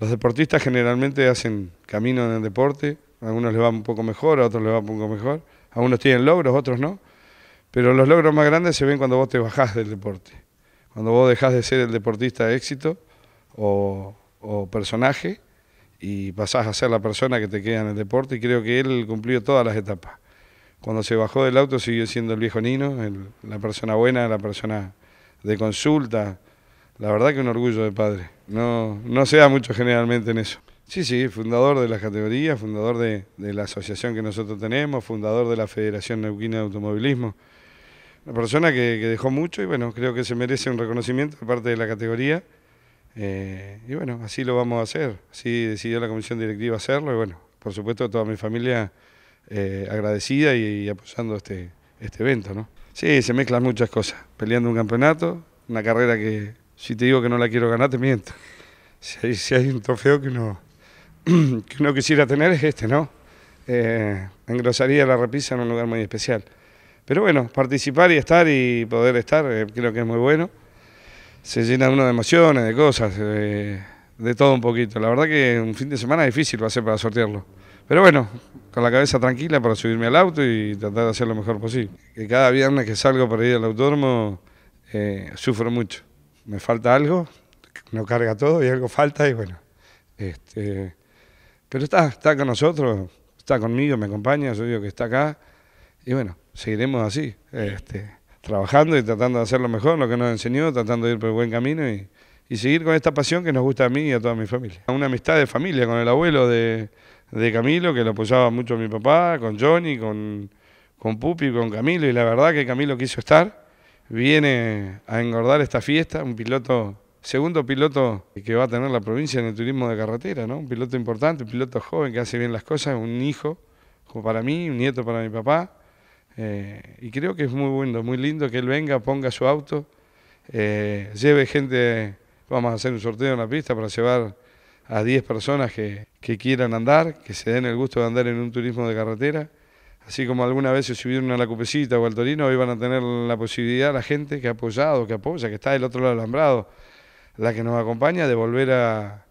Los deportistas generalmente hacen camino en el deporte, a algunos les va un poco mejor, a otros les va un poco mejor, algunos tienen logros, otros no, pero los logros más grandes se ven cuando vos te bajás del deporte, cuando vos dejás de ser el deportista de éxito o, o personaje y pasás a ser la persona que te queda en el deporte y creo que él cumplió todas las etapas. Cuando se bajó del auto siguió siendo el viejo Nino, la persona buena, la persona de consulta, la verdad que un orgullo de padre. No, no se da mucho generalmente en eso. Sí, sí, fundador de la categoría, fundador de, de, la asociación que nosotros tenemos, fundador de la Federación Neuquina de Automovilismo. Una persona que, dejó mucho y bueno, creo que se merece un reconocimiento de parte de la categoría. Eh, y bueno, así lo vamos a hacer. Así decidió la comisión directiva hacerlo y bueno, por supuesto toda mi familia eh, agradecida y, y, apoyando este, este evento, ¿no? Sí, se mezclan muchas cosas. Peleando un campeonato, una carrera que si te digo que no la quiero ganar, te miento. Si hay, un trofeo que uno, que quisiera tener es este, ¿no? Eh, engrosaría la repisa en un lugar muy especial. Pero bueno, participar y estar y poder estar eh, creo que es muy bueno. Se llena uno de emociones, de cosas, eh, de todo un poquito. La verdad que un fin de semana difícil va a ser para sortearlo. Pero bueno, con la cabeza tranquila para subirme al auto y tratar de hacer lo mejor posible. Que cada viernes que salgo para ir al autódromo sufro mucho me falta algo, no carga todo y algo falta y bueno. Este, pero está, está con nosotros, está conmigo, me acompaña, yo digo que está acá y bueno, seguiremos así, este, trabajando y tratando de hacer lo mejor, lo que nos enseñó, tratando de ir por el buen camino y, seguir con esta pasión que nos gusta a mí y a toda mi familia. Una amistad de familia con el abuelo de, de Camilo, que lo apoyaba mucho a mi papá, con Johnny, con, con Pupi, con Camilo, y la verdad que Camilo quiso estar viene a engordar esta fiesta, un piloto, segundo piloto que va a tener la provincia en el turismo de carretera, ¿no? Un piloto importante, un piloto joven que hace bien las cosas, un hijo como para mí, un nieto para mi papá. Eh, y creo que es muy bueno, muy lindo que él venga, ponga su auto, eh, lleve gente, vamos a hacer un sorteo en la pista para llevar a 10 personas que quieran andar, que se den el gusto de andar en un turismo de carretera. Así como alguna vez se subieron a la cupecita o al Torino, hoy van a tener la posibilidad la gente que ha apoyado, que apoya, que está del otro lado del alambrado, la que nos acompaña, de volver a...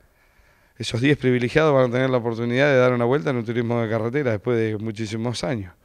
Esos días privilegiados van a tener la oportunidad de dar una vuelta en un turismo de carretera después de muchísimos años.